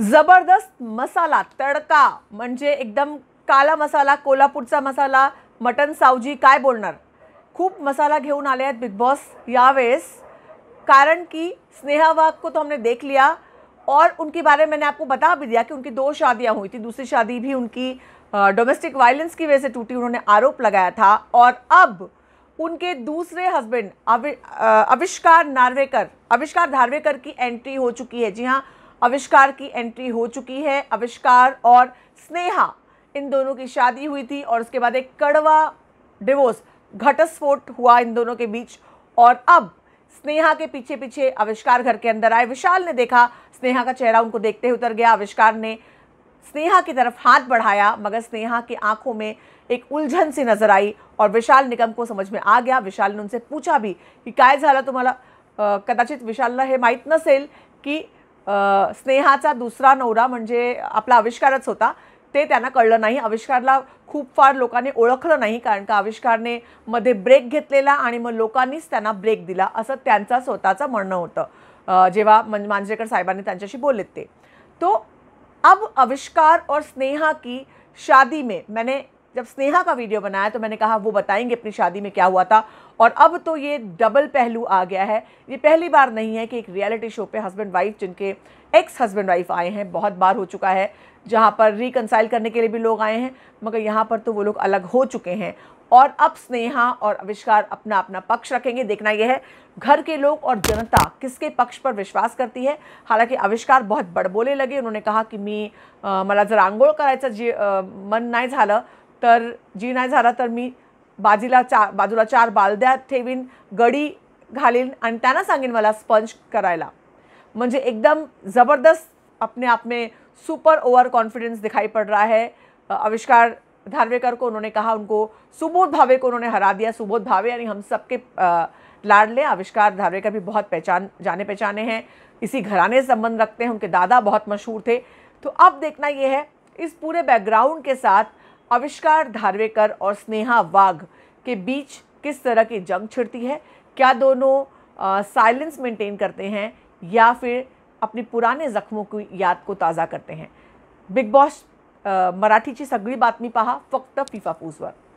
जबरदस्त मसाला तडका मजे एकदम काला मसाला कोलहापुर मसाला मटन सावजी काय बोलना खूब मसाला घेऊन आले बिग बॉस यावेस कारण कि स्नेहा को तो हमने देख लिया और उनके बारे में मैंने आपको बता भी दिया कि उनकी दो शादियां हुई थी दूसरी शादी भी उनकी डोमेस्टिक वायलेंस की वजह से टूटी उन्होंने आरोप लगाया था और अब उनके दूसरे हस्बैंड अविष्कार नार्वेकर अविष्कार धार्वेकर की एंट्री हो चुकी है जी हाँ अविष्कार की एंट्री हो चुकी है अविष्कार और स्नेहा इन दोनों की शादी हुई थी और उसके बाद एक कड़वा डिवोर्स घटस्फोट हुआ इन दोनों के बीच और अब स्नेहा के पीछे पीछे अविष्कार घर के अंदर आए विशाल ने देखा स्नेहा का चेहरा उनको देखते हुए उतर गया अविष्कार ने स्नेहा की तरफ हाथ बढ़ाया मगर स्नेहा की आंखों में एक उलझन सी नजर आई और विशाल निगम को समझ में आ गया विशाल ने उनसे पूछा भी कि काय झाला तुम्हाला कदाचित विशालला हे माहीत नसेल की स्नेहाचा दुसरा नवरा म्हणजे आपला आविष्कारच होता ते त्यांना कळलं नाही आविष्कारला खूप फार लोकांनी ओळखलं नाही कारण का आविष्कारने मध्ये ब्रेक घेतलेला आणि मग लोकांनीच त्यांना ब्रेक दिला असं त्यांचा स्वतःचं म्हणणं होतं जेव्हा मन मांजरेकर साहेबांनी त्यांच्याशी बोलले ते तो अब आविष्कार और स्नेहा की शादी में मैंने जब स्नेहा का वीडियो बनाया तो मैंने कहा वो बताएंगे अपनी शादी में क्या हुआ था और अब तो ये डबल पहलू आ गया है ये पहली बार नहीं है कि एक रियलिटी शो पे हस्बैंड वाइफ जिनके एक्स हस्बैंड वाइफ आए हैं बहुत बार हो चुका है जहाँ पर रिकनसाइल करने के लिए भी लोग आए हैं मगर यहाँ पर तो वो लोग अलग हो चुके हैं और अब स्नेहा और आविष्कार अपना अपना पक्ष रखेंगे देखना यह है घर के लोग और जनता किसके पक्ष पर विश्वास करती है हालांकि आविष्कार बहुत बड़बोले लगे उन्होंने कहा कि मी मला जर आंघोळ करायचं जे मन नाही झालं तर जिणाय झाला तर मी बाजीला चार बाजूला चार बालद्या ठेवीन गडी घालीन आणि त्यांना सांगेन मला स्पंज करायला म्हणजे एकदम ज़बरदस्त अपने आप में सुपर ओवर कॉन्फिडेंस दिखाई पड़ रहा है आविष्कार धारवेकर को उन्होंने कहा उनको सुबोध भावे को उन्होंने हरा दिया सुबोध भावे यानी हम सबके लाडले आविष्कार धारवेकर भी बहुत पहचान जाने पहचाने हैं इसी घराने से संबंध रखते हैं उनके दादा बहुत मशहूर थे तो अब देखना ये है इस पूरे बैकग्राउंड के साथ आविष्कार धारवेकर और स्नेहा वाघ के बीच किस तरह की जंग छिड़ती है क्या दोनों साइलेंस मेंटेन करते हैं या फिर अपने पुराने जख्मों की याद को ताज़ा करते हैं बिग बॉस मराठीची सगळी बातमी पहा फक्त फिफा फूजवर